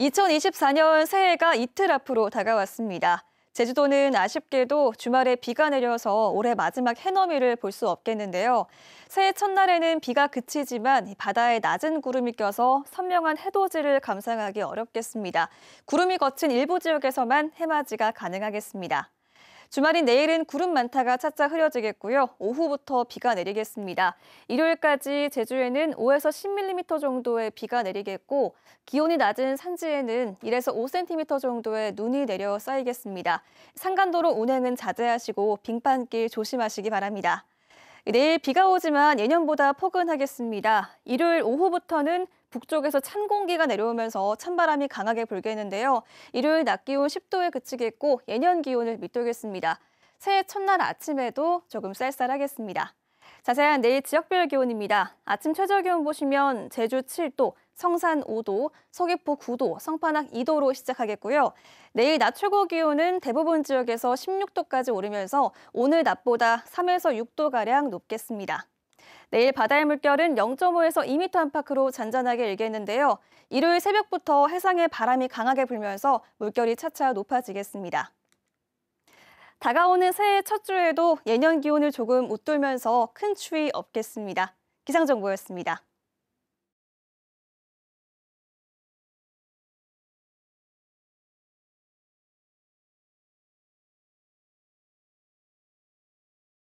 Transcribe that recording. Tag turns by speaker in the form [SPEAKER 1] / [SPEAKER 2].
[SPEAKER 1] 2024년 새해가 이틀 앞으로 다가왔습니다. 제주도는 아쉽게도 주말에 비가 내려서 올해 마지막 해넘이를 볼 수 없겠는데요. 새해 첫날에는 비가 그치지만 바다에 낮은 구름이 껴서 선명한 해돋이를 감상하기 어렵겠습니다. 구름이 걷힌 일부 지역에서만 해맞이가 가능하겠습니다. 주말인 내일은 구름 많다가 차차 흐려지겠고요. 오후부터 비가 내리겠습니다. 일요일까지 제주에는 5에서 10mm 정도의 비가 내리겠고 기온이 낮은 산지에는 1에서 5cm 정도의 눈이 내려 쌓이겠습니다. 상간도로 운행은 자제하시고 빙판길 조심하시기 바랍니다. 내일 비가 오지만 예년보다 포근하겠습니다. 일요일 오후부터는 북쪽에서 찬 공기가 내려오면서 찬바람이 강하게 불겠는데요. 일요일 낮 기온 10도에 그치겠고 예년 기온을 밑돌겠습니다. 새해 첫날 아침에도 조금 쌀쌀하겠습니다. 자세한 내일 지역별 기온입니다. 아침 최저 기온 보시면 제주 7도, 성산 5도, 서귀포 9도, 성판학 2도로 시작하겠고요. 내일 낮 최고 기온은 대부분 지역에서 16도까지 오르면서 오늘 낮보다 3에서 6도가량 높겠습니다. 내일 바다의 물결은 0.5에서 2m 안팎으로 잔잔하게 일겠는데요. 일요일 새벽부터 해상에 바람이 강하게 불면서 물결이 차차 높아지겠습니다. 다가오는 새해 첫 주에도 예년 기온을 조금 웃돌면서 큰 추위 없겠습니다. 기상정보였습니다.